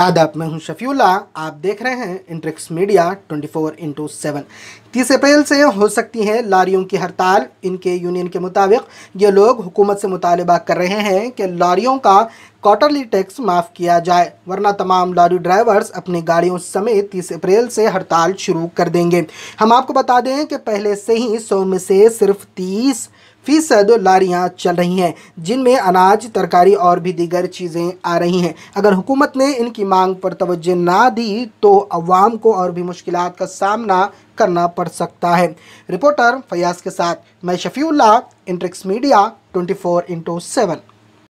आदाब मैं हूं शफीउल्ला आप देख रहे हैं Intrix media 24 four into seven तीस अप्रैल से हो सकती है लारियों की हड़ताल इनके यूनियन के मुताबिक ये लोग हुकूमत से मुतालबा कर रहे हैं कि लारियों का क्वार्टरली टैक्स माफ़ किया जाए वरना तमाम लॉरी ड्राइवर्स अपनी गाड़ियों समेत तीस अप्रैल से हड़ताल शुरू कर देंगे हम आपको बता दें कि पहले से ही सौ में से सिर्फ तीस फीसद लारियां चल रही हैं जिनमें अनाज तरकारी और भी दीगर चीज़ें आ रही हैं अगर हुकूमत ने इनकी मांग पर तवज्जो ना दी तो अवाम को और भी मुश्किल का सामना करना पड़ सकता है रिपोर्टर फयाज के साथ मैं Shafi Intrix media twenty four into seven